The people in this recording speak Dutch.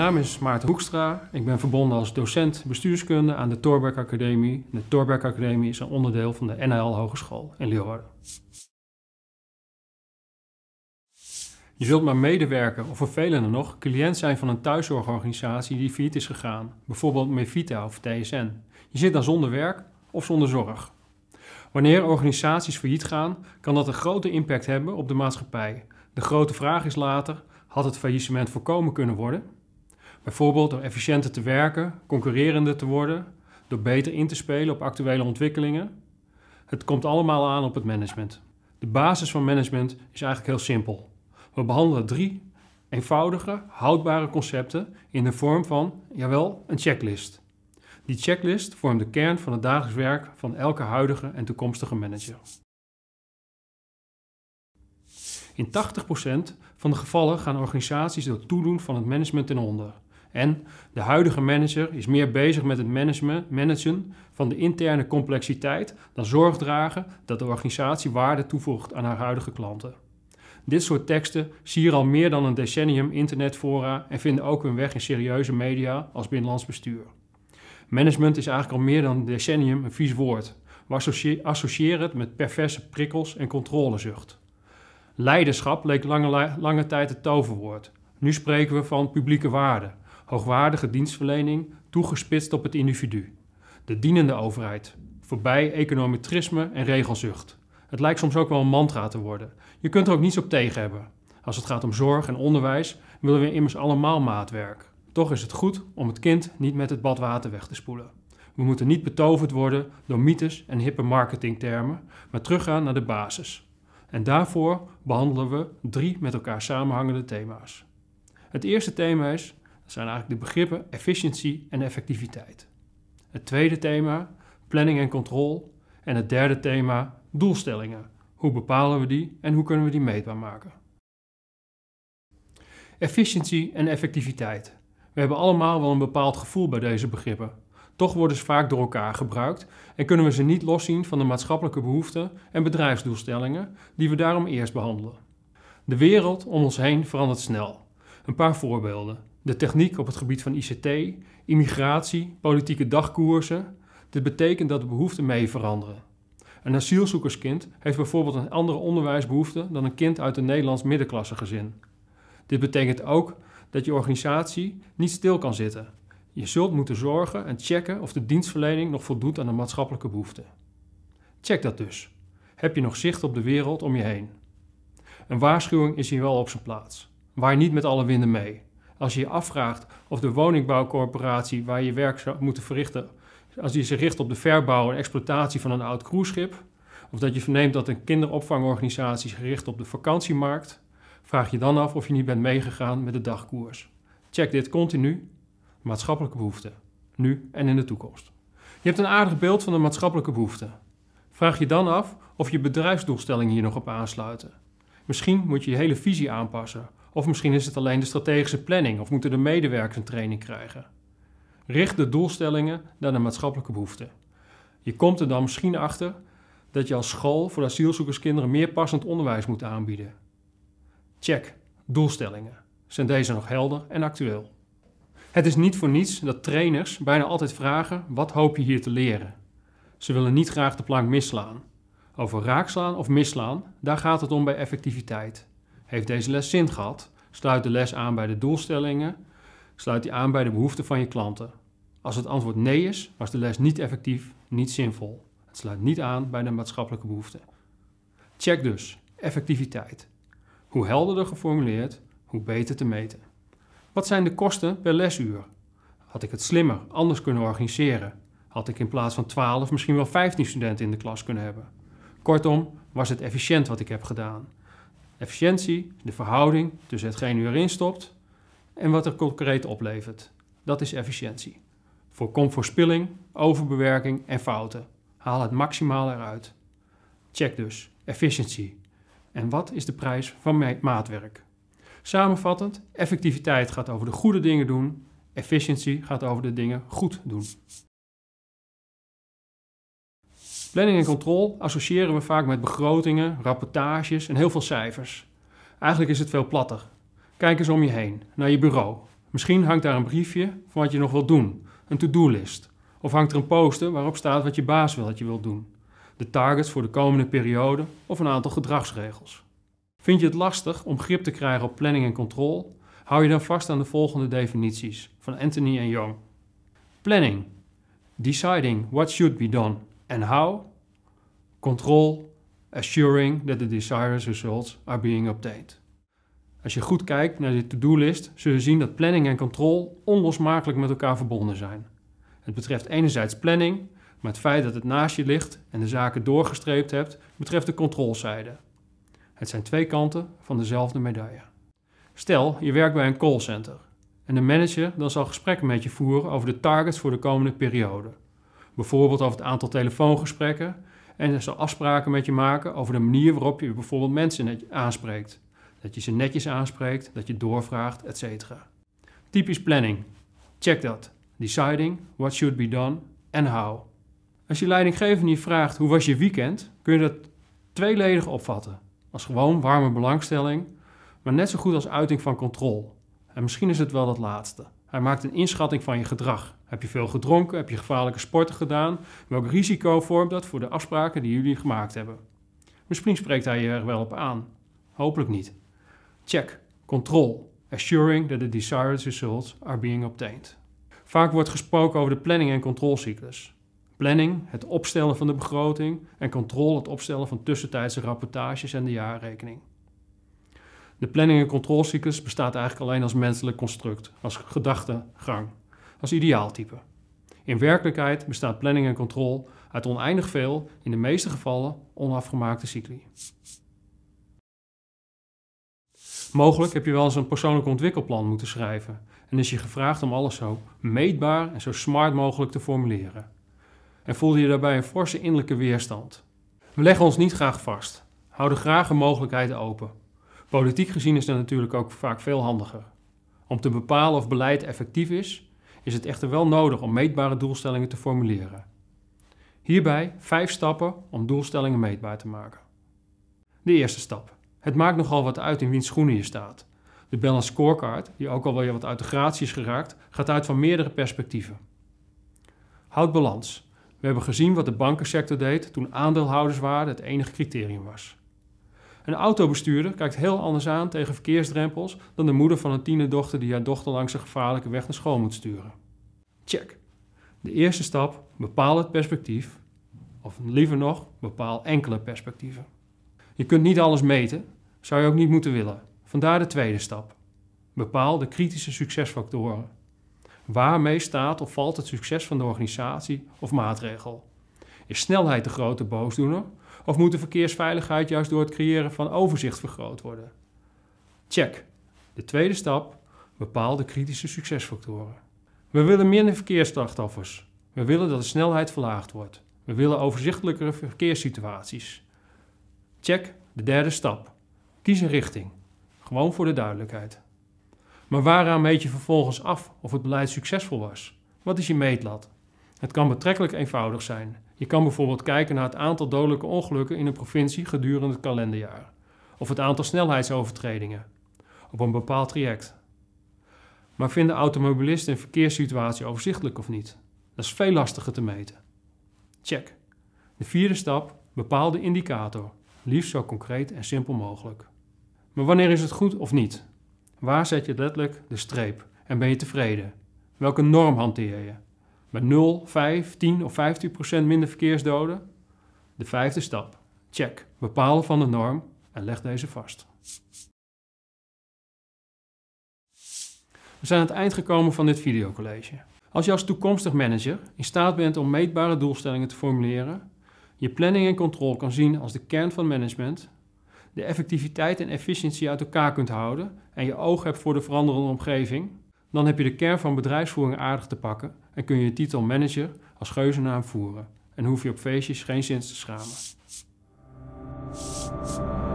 naam is Maarten Hoekstra. Ik ben verbonden als docent bestuurskunde aan de Torberg Academie. De Torberg Academie is een onderdeel van de NHL Hogeschool in Leeuwarden. Je zult maar medewerker of vervelender nog cliënt zijn van een thuiszorgorganisatie die failliet is gegaan, bijvoorbeeld Mevita of TSN. Je zit dan zonder werk of zonder zorg. Wanneer organisaties failliet gaan, kan dat een grote impact hebben op de maatschappij. De grote vraag is later: had het faillissement voorkomen kunnen worden? Bijvoorbeeld door efficiënter te werken, concurrerender te worden, door beter in te spelen op actuele ontwikkelingen. Het komt allemaal aan op het management. De basis van management is eigenlijk heel simpel. We behandelen drie eenvoudige, houdbare concepten in de vorm van, jawel, een checklist. Die checklist vormt de kern van het dagelijks werk van elke huidige en toekomstige manager. In 80% van de gevallen gaan organisaties door toedoen van het management ten onder. En de huidige manager is meer bezig met het managen van de interne complexiteit dan zorgdragen dat de organisatie waarde toevoegt aan haar huidige klanten. Dit soort teksten zie je al meer dan een decennium internetfora en vinden ook hun weg in serieuze media als binnenlands bestuur. Management is eigenlijk al meer dan een decennium een vies woord. maar associëren het met perverse prikkels en controlezucht. Leiderschap leek lange, lange tijd het toverwoord. Nu spreken we van publieke waarde hoogwaardige dienstverlening toegespitst op het individu. De dienende overheid, voorbij econometrisme en regelzucht. Het lijkt soms ook wel een mantra te worden. Je kunt er ook niets op tegen hebben. Als het gaat om zorg en onderwijs willen we immers allemaal maatwerk. Toch is het goed om het kind niet met het badwater weg te spoelen. We moeten niet betoverd worden door mythes en hippe marketingtermen, maar teruggaan naar de basis. En daarvoor behandelen we drie met elkaar samenhangende thema's. Het eerste thema is zijn eigenlijk de begrippen efficiëntie en effectiviteit. Het tweede thema, planning en controle. En het derde thema, doelstellingen. Hoe bepalen we die en hoe kunnen we die meetbaar maken? Efficiëntie en effectiviteit. We hebben allemaal wel een bepaald gevoel bij deze begrippen. Toch worden ze vaak door elkaar gebruikt en kunnen we ze niet loszien van de maatschappelijke behoeften en bedrijfsdoelstellingen die we daarom eerst behandelen. De wereld om ons heen verandert snel. Een paar voorbeelden de techniek op het gebied van ICT, immigratie, politieke dagkoersen. Dit betekent dat de behoeften mee veranderen. Een asielzoekerskind heeft bijvoorbeeld een andere onderwijsbehoefte dan een kind uit een Nederlands middenklassegezin. Dit betekent ook dat je organisatie niet stil kan zitten. Je zult moeten zorgen en checken of de dienstverlening nog voldoet aan de maatschappelijke behoeften. Check dat dus. Heb je nog zicht op de wereld om je heen? Een waarschuwing is hier wel op zijn plaats. Waar niet met alle winden mee. Als je je afvraagt of de woningbouwcorporatie waar je werk zou moeten verrichten, als die zich richt op de verbouw en exploitatie van een oud cruiseschip, of dat je verneemt dat een kinderopvangorganisatie zich gericht op de vakantiemarkt, vraag je dan af of je niet bent meegegaan met de dagkoers. Check dit continu. Maatschappelijke behoeften. Nu en in de toekomst. Je hebt een aardig beeld van de maatschappelijke behoeften. Vraag je dan af of je bedrijfsdoelstellingen hier nog op aansluiten. Misschien moet je je hele visie aanpassen of misschien is het alleen de strategische planning of moeten de medewerkers een training krijgen. Richt de doelstellingen naar de maatschappelijke behoeften. Je komt er dan misschien achter dat je als school voor asielzoekerskinderen meer passend onderwijs moet aanbieden. Check, doelstellingen. Zijn deze nog helder en actueel? Het is niet voor niets dat trainers bijna altijd vragen: wat hoop je hier te leren? Ze willen niet graag de plank misslaan. Over raakslaan of misslaan, daar gaat het om bij effectiviteit. Heeft deze les zin gehad? Sluit de les aan bij de doelstellingen. Sluit die aan bij de behoeften van je klanten. Als het antwoord nee is, was de les niet effectief, niet zinvol. Het sluit niet aan bij de maatschappelijke behoeften. Check dus effectiviteit. Hoe helderder geformuleerd, hoe beter te meten. Wat zijn de kosten per lesuur? Had ik het slimmer, anders kunnen organiseren? Had ik in plaats van 12 misschien wel 15 studenten in de klas kunnen hebben? Kortom, was het efficiënt wat ik heb gedaan? Efficiëntie, de verhouding tussen hetgeen u erin stopt en wat er concreet oplevert. Dat is efficiëntie. Voorkom verspilling, overbewerking en fouten. Haal het maximaal eruit. Check dus efficiëntie. En wat is de prijs van maatwerk? Samenvattend, effectiviteit gaat over de goede dingen doen, efficiëntie gaat over de dingen goed doen. Planning en controle associëren we vaak met begrotingen, rapportages en heel veel cijfers. Eigenlijk is het veel platter. Kijk eens om je heen, naar je bureau. Misschien hangt daar een briefje van wat je nog wilt doen, een to-do-list. Of hangt er een poster waarop staat wat je baas wil dat je wilt doen. De targets voor de komende periode of een aantal gedragsregels. Vind je het lastig om grip te krijgen op planning en control? Hou je dan vast aan de volgende definities van Anthony en Young. Planning. Deciding what should be done en how control assuring that the desired results are being obtained. Als je goed kijkt naar de to-do-list, zul je zien dat planning en control onlosmakelijk met elkaar verbonden zijn. Het betreft enerzijds planning, maar het feit dat het naast je ligt en de zaken doorgestreept hebt, betreft de controlzijde. Het zijn twee kanten van dezelfde medaille. Stel, je werkt bij een callcenter en de manager dan zal gesprekken met je voeren over de targets voor de komende periode. Bijvoorbeeld over het aantal telefoongesprekken. En dus er zal afspraken met je maken over de manier waarop je bijvoorbeeld mensen aanspreekt. Dat je ze netjes aanspreekt, dat je doorvraagt, etc. Typisch planning. Check dat. Deciding what should be done and how. Als je leidinggevende je vraagt hoe was je weekend, kun je dat tweeledig opvatten. Als gewoon warme belangstelling, maar net zo goed als uiting van controle. En misschien is het wel dat laatste. Hij maakt een inschatting van je gedrag. Heb je veel gedronken? Heb je gevaarlijke sporten gedaan? Welk risico vormt dat voor de afspraken die jullie gemaakt hebben? Misschien spreekt hij je er wel op aan. Hopelijk niet. Check. Control. Assuring that the desired results are being obtained. Vaak wordt gesproken over de planning- en controlecyclus. Planning, het opstellen van de begroting, en controle, het opstellen van tussentijdse rapportages en de jaarrekening. De planning- en controlecyclus bestaat eigenlijk alleen als menselijk construct, als gedachtegang als ideaaltype. In werkelijkheid bestaat planning en controle uit oneindig veel, in de meeste gevallen onafgemaakte cycli. Mogelijk heb je wel eens een persoonlijk ontwikkelplan moeten schrijven en is je gevraagd om alles zo meetbaar en zo smart mogelijk te formuleren. En voelde je daarbij een forse innerlijke weerstand. We leggen ons niet graag vast, houden graag een mogelijkheid open. Politiek gezien is dat natuurlijk ook vaak veel handiger. Om te bepalen of beleid effectief is, is het echter wel nodig om meetbare doelstellingen te formuleren. Hierbij vijf stappen om doelstellingen meetbaar te maken. De eerste stap. Het maakt nogal wat uit in wiens schoenen je staat. De Balance Scorecard, die ook al wel wat uit de gratie is geraakt, gaat uit van meerdere perspectieven. Houd balans. We hebben gezien wat de bankensector deed toen aandeelhouderswaarde het enige criterium was. Een autobestuurder kijkt heel anders aan tegen verkeersdrempels dan de moeder van een tienerdochter die haar dochter langs een gevaarlijke weg naar school moet sturen. Check. De eerste stap, bepaal het perspectief. Of liever nog, bepaal enkele perspectieven. Je kunt niet alles meten, zou je ook niet moeten willen. Vandaar de tweede stap. Bepaal de kritische succesfactoren. Waarmee staat of valt het succes van de organisatie of maatregel? Is snelheid de grote boosdoener of moet de verkeersveiligheid juist door het creëren van overzicht vergroot worden? Check. De tweede stap, bepaal de kritische succesfactoren. We willen minder verkeersslachtoffers. We willen dat de snelheid verlaagd wordt. We willen overzichtelijkere verkeerssituaties. Check de derde stap. Kies een richting. Gewoon voor de duidelijkheid. Maar waaraan meet je vervolgens af of het beleid succesvol was? Wat is je meetlat? Het kan betrekkelijk eenvoudig zijn. Je kan bijvoorbeeld kijken naar het aantal dodelijke ongelukken in een provincie gedurende het kalenderjaar. Of het aantal snelheidsovertredingen op een bepaald traject. Maar vinden automobilisten een verkeerssituatie overzichtelijk of niet? Dat is veel lastiger te meten. Check. De vierde stap, bepaal de indicator. Liefst zo concreet en simpel mogelijk. Maar wanneer is het goed of niet? Waar zet je letterlijk de streep en ben je tevreden? Welke norm hanteer je? Met 0, 5, 10 of 15 procent minder verkeersdoden? De vijfde stap. Check. Bepalen van de norm en leg deze vast. We zijn aan het eind gekomen van dit videocollege. Als je als toekomstig manager in staat bent om meetbare doelstellingen te formuleren, je planning en controle kan zien als de kern van management, de effectiviteit en efficiëntie uit elkaar kunt houden en je oog hebt voor de veranderende omgeving, dan heb je de kern van bedrijfsvoering aardig te pakken en kun je je titel manager als geuzennaam voeren. En hoef je op feestjes geen zin te schamen.